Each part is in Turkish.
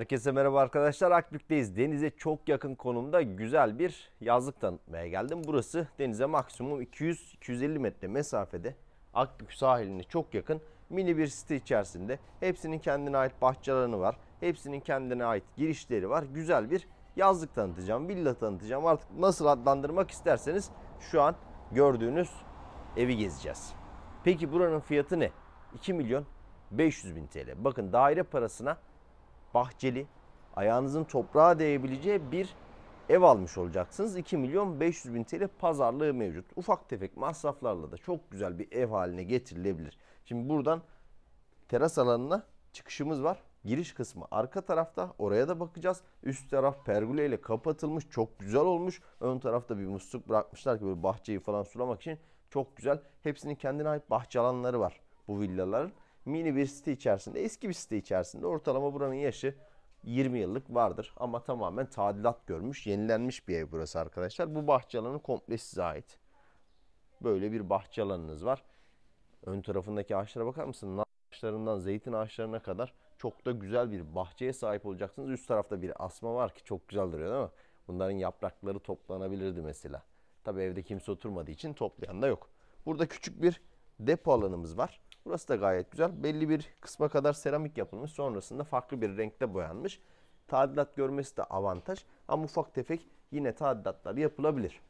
Herkese merhaba arkadaşlar. Akbük'teyiz. Denize çok yakın konumda güzel bir yazlık tanıtmaya geldim. Burası denize maksimum 200-250 metre mesafede. Akbük sahiline çok yakın. Mini bir site içerisinde. Hepsinin kendine ait bahçelerini var. Hepsinin kendine ait girişleri var. Güzel bir yazlık tanıtacağım. Villa tanıtacağım. Artık nasıl adlandırmak isterseniz şu an gördüğünüz evi gezeceğiz. Peki buranın fiyatı ne? 2 milyon 500 bin TL. Bakın daire parasına bahçeli, ayağınızın toprağa değebileceği bir ev almış olacaksınız. 2 milyon 500 bin TL pazarlığı mevcut. Ufak tefek masraflarla da çok güzel bir ev haline getirilebilir. Şimdi buradan teras alanına çıkışımız var. Giriş kısmı arka tarafta oraya da bakacağız. Üst taraf pergüle ile kapatılmış çok güzel olmuş. Ön tarafta bir musluk bırakmışlar ki böyle bahçeyi falan sulamak için çok güzel. Hepsinin kendine ait bahçe alanları var bu villaların mini bir site içerisinde, eski bir site içerisinde ortalama buranın yaşı 20 yıllık vardır. Ama tamamen tadilat görmüş, yenilenmiş bir ev burası arkadaşlar. Bu bahçe alanı komple size ait. Böyle bir bahçe alanınız var. Ön tarafındaki ağaçlara bakar mısın? Nar ağaçlarından zeytin ağaçlarına kadar çok da güzel bir bahçeye sahip olacaksınız. Üst tarafta bir asma var ki çok güzel duruyor değil mi? Bunların yaprakları toplanabilirdi mesela. Tabii evde kimse oturmadığı için toplayan da yok. Burada küçük bir depo alanımız var. Burası da gayet güzel. Belli bir kısma kadar seramik yapılmış. Sonrasında farklı bir renkte boyanmış. Tadilat görmesi de avantaj. Ama ufak tefek yine tadilatlar yapılabilir.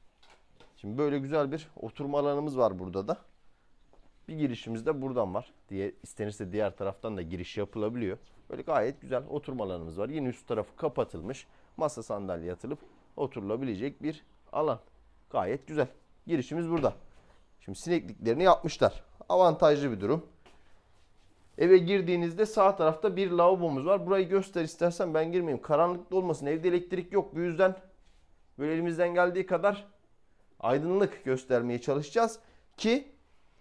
Şimdi böyle güzel bir oturma alanımız var burada da. Bir girişimiz de buradan var. Diye istenirse diğer taraftan da giriş yapılabiliyor. Böyle gayet güzel oturma alanımız var. Yine üst tarafı kapatılmış. Masa sandalye atılıp oturulabilecek bir alan. Gayet güzel. Girişimiz burada. Şimdi sinekliklerini yapmışlar avantajlı bir durum. Eve girdiğinizde sağ tarafta bir lavabomuz var. Burayı göster istersen ben girmeyeyim. Karanlıkta olmasın. Evde elektrik yok. Bu yüzden böyle elimizden geldiği kadar aydınlık göstermeye çalışacağız. Ki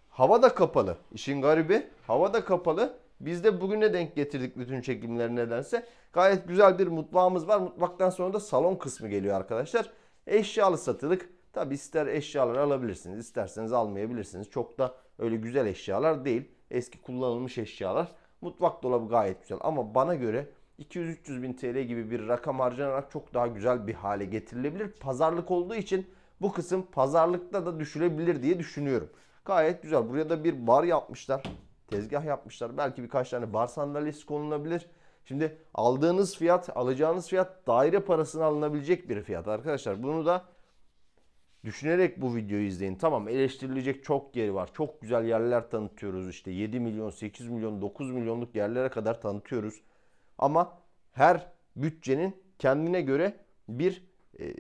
hava da kapalı. İşin garibi hava da kapalı. Biz de bugüne denk getirdik bütün çekimleri nedense. Gayet güzel bir mutfağımız var. Mutfaktan sonra da salon kısmı geliyor arkadaşlar. Eşyalı satılık Tabi ister eşyalar alabilirsiniz, isterseniz almayabilirsiniz. Çok da öyle güzel eşyalar değil. Eski kullanılmış eşyalar. Mutfak dolabı gayet güzel ama bana göre 200-300 bin TL gibi bir rakam harcanarak çok daha güzel bir hale getirilebilir. Pazarlık olduğu için bu kısım pazarlıkta da düşülebilir diye düşünüyorum. Gayet güzel. Buraya da bir bar yapmışlar. Tezgah yapmışlar. Belki birkaç tane bar sandalyesi konulabilir. Şimdi aldığınız fiyat, alacağınız fiyat daire parasına alınabilecek bir fiyat arkadaşlar. Bunu da Düşünerek bu videoyu izleyin. Tamam eleştirilecek çok yeri var. Çok güzel yerler tanıtıyoruz işte. 7 milyon, 8 milyon, 9 milyonluk yerlere kadar tanıtıyoruz. Ama her bütçenin kendine göre bir e,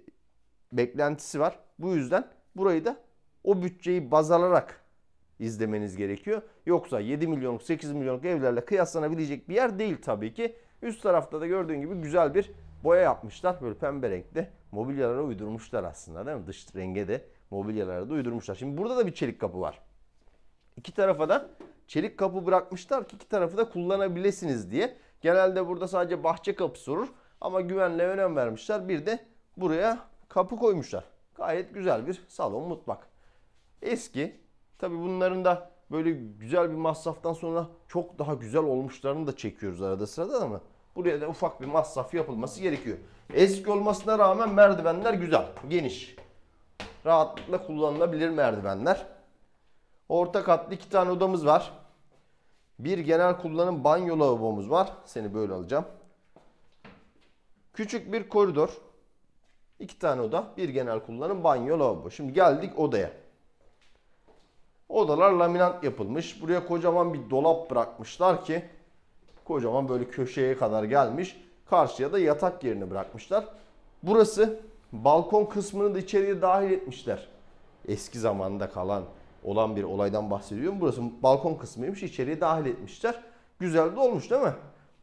beklentisi var. Bu yüzden burayı da o bütçeyi baz alarak izlemeniz gerekiyor. Yoksa 7 milyonluk 8 milyonluk evlerle kıyaslanabilecek bir yer değil tabii ki. Üst tarafta da gördüğün gibi güzel bir boya yapmışlar. Böyle pembe renkli mobilyalara uydurmuşlar aslında değil mi? Dış renge de mobilyalara da uydurmuşlar. Şimdi burada da bir çelik kapı var. İki tarafa da çelik kapı bırakmışlar ki iki tarafı da kullanabilirsiniz diye. Genelde burada sadece bahçe kapısı olur ama güvenle önem vermişler. Bir de buraya kapı koymuşlar. Gayet güzel bir salon mutfak. Eski. Tabi bunların da böyle güzel bir masraftan sonra çok daha güzel olmuşlarını da çekiyoruz arada sırada ama Buraya da ufak bir masraf yapılması gerekiyor. Eski olmasına rağmen merdivenler güzel, geniş. Rahatlıkla kullanılabilir merdivenler. Orta katlı iki tane odamız var. Bir genel kullanım banyo lavabomuz var. Seni böyle alacağım. Küçük bir koridor. İki tane oda, bir genel kullanım banyo lavabo. Şimdi geldik odaya. Odalar laminat yapılmış. Buraya kocaman bir dolap bırakmışlar ki Kocaman böyle köşeye kadar gelmiş. Karşıya da yatak yerini bırakmışlar. Burası balkon kısmını da içeriye dahil etmişler. Eski zamanda kalan olan bir olaydan bahsediyorum. Burası balkon kısmıymış. içeriye dahil etmişler. Güzel de olmuş değil mi?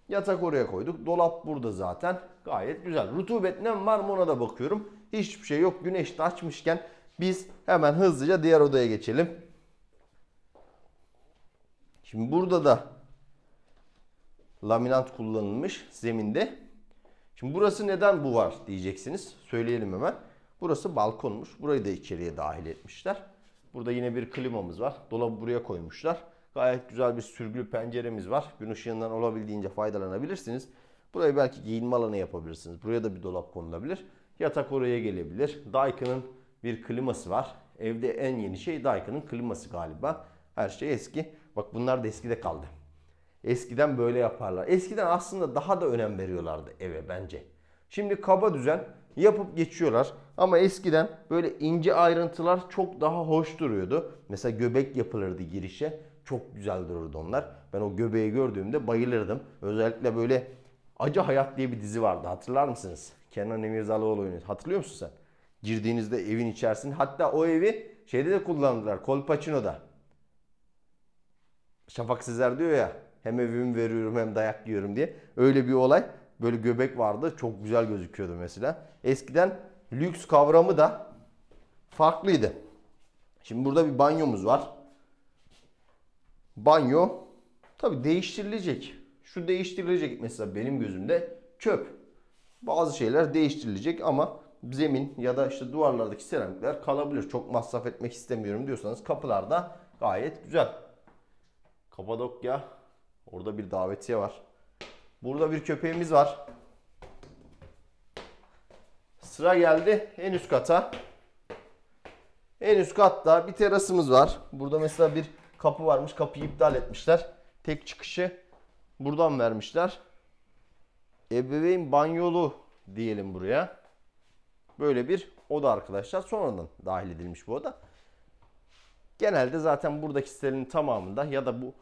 Yatak oraya koyduk. Dolap burada zaten. Gayet güzel. Rutubet nem var mı ona da bakıyorum. Hiçbir şey yok. Güneş de açmışken biz hemen hızlıca diğer odaya geçelim. Şimdi burada da laminant kullanılmış zeminde. Şimdi burası neden bu var diyeceksiniz. Söyleyelim hemen. Burası balkonmuş. Burayı da içeriye dahil etmişler. Burada yine bir klimamız var. Dolabı buraya koymuşlar. Gayet güzel bir sürgülü penceremiz var. Gün ışığından olabildiğince faydalanabilirsiniz. Burayı belki giyinme alanı yapabilirsiniz. Buraya da bir dolap konulabilir. Yatak oraya gelebilir. Daikin'in bir kliması var. Evde en yeni şey Daikin'in kliması galiba. Her şey eski. Bak bunlar da eskide kaldı. Eskiden böyle yaparlar. Eskiden aslında daha da önem veriyorlardı eve bence. Şimdi kaba düzen yapıp geçiyorlar. Ama eskiden böyle ince ayrıntılar çok daha hoş duruyordu. Mesela göbek yapılırdı girişe. Çok güzel dururdu onlar. Ben o göbeği gördüğümde bayılırdım. Özellikle böyle Acı Hayat diye bir dizi vardı hatırlar mısınız? Kenan Emirzalıoğlu oynuyor. Hatırlıyor musun sen? Girdiğinizde evin içerisinde. Hatta o evi şeyde de kullandılar. Kolpaçino'da. Şafak Sezer diyor ya hem evimi veriyorum hem dayak yiyorum diye. Öyle bir olay. Böyle göbek vardı. Çok güzel gözüküyordu mesela. Eskiden lüks kavramı da farklıydı. Şimdi burada bir banyomuz var. Banyo tabii değiştirilecek. Şu değiştirilecek mesela benim gözümde çöp. Bazı şeyler değiştirilecek ama zemin ya da işte duvarlardaki seramikler kalabilir. Çok masraf etmek istemiyorum diyorsanız kapılarda gayet güzel. Kapadokya Orada bir davetiye var. Burada bir köpeğimiz var. Sıra geldi en üst kata. En üst katta bir terasımız var. Burada mesela bir kapı varmış. Kapıyı iptal etmişler. Tek çıkışı buradan vermişler. Ebeveyn banyolu diyelim buraya. Böyle bir oda arkadaşlar. Sonradan dahil edilmiş bu oda. Genelde zaten buradaki sitenin tamamında ya da bu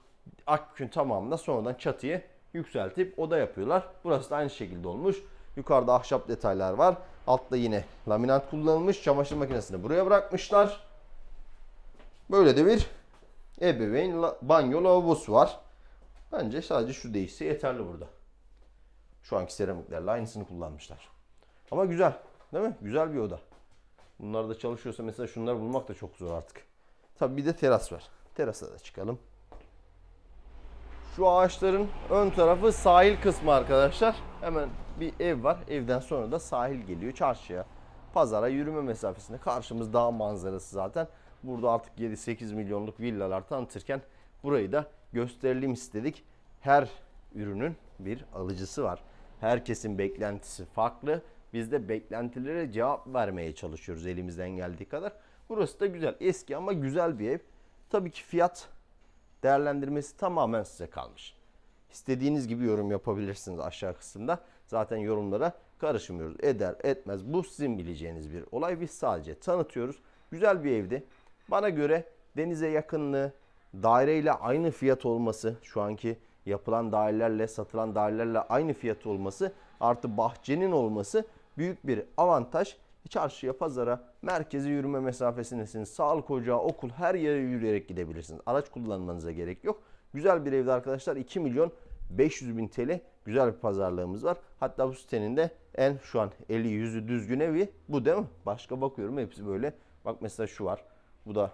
akükün tamamında, sonradan çatıyı yükseltip oda yapıyorlar. Burası da aynı şekilde olmuş. Yukarıda ahşap detaylar var. Altta yine laminat kullanılmış. Çamaşır makinesini buraya bırakmışlar. Böyle de bir ebeveyn banyo lavabosu var. Bence sadece şu değişse yeterli burada. Şu anki seramiklerle aynısını kullanmışlar. Ama güzel. Değil mi? Güzel bir oda. Bunlar da çalışıyorsa mesela şunları bulmak da çok zor artık. Tabi bir de teras var. Terasa da çıkalım. Şu ağaçların ön tarafı sahil kısmı arkadaşlar. Hemen bir ev var. Evden sonra da sahil geliyor çarşıya. Pazara yürüme mesafesinde. Karşımız dağ manzarası zaten. Burada artık 7-8 milyonluk villalar tanıtırken burayı da gösterelim istedik. Her ürünün bir alıcısı var. Herkesin beklentisi farklı. Biz de beklentilere cevap vermeye çalışıyoruz elimizden geldiği kadar. Burası da güzel. Eski ama güzel bir ev. Tabii ki fiyat değerlendirmesi tamamen size kalmış. İstediğiniz gibi yorum yapabilirsiniz aşağı kısımda. Zaten yorumlara karışmıyoruz. Eder etmez bu sizin bileceğiniz bir olay. Biz sadece tanıtıyoruz. Güzel bir evdi. Bana göre denize yakınlığı, daireyle aynı fiyat olması, şu anki yapılan dairelerle satılan dairelerle aynı fiyat olması artı bahçenin olması büyük bir avantaj çarşıya, pazara, merkeze yürüme mesafesindesiniz. Sağlık ocağı, okul her yere yürüyerek gidebilirsiniz. Araç kullanmanıza gerek yok. Güzel bir evde arkadaşlar 2 milyon 500 bin TL güzel bir pazarlığımız var. Hatta bu sitenin de en şu an eli yüzü düzgün evi bu değil mi? Başka bakıyorum hepsi böyle. Bak mesela şu var. Bu da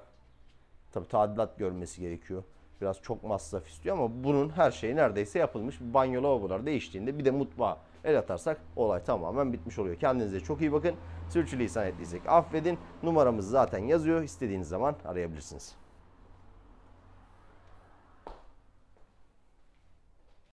tabi tadilat görmesi gerekiyor. Biraz çok masraf istiyor ama bunun her şeyi neredeyse yapılmış. Banyo lavabolar değiştiğinde bir de mutfağı el atarsak olay tamamen bitmiş oluyor. Kendinize çok iyi bakın. Sürçülisan ettiysek affedin. Numaramız zaten yazıyor. İstediğiniz zaman arayabilirsiniz.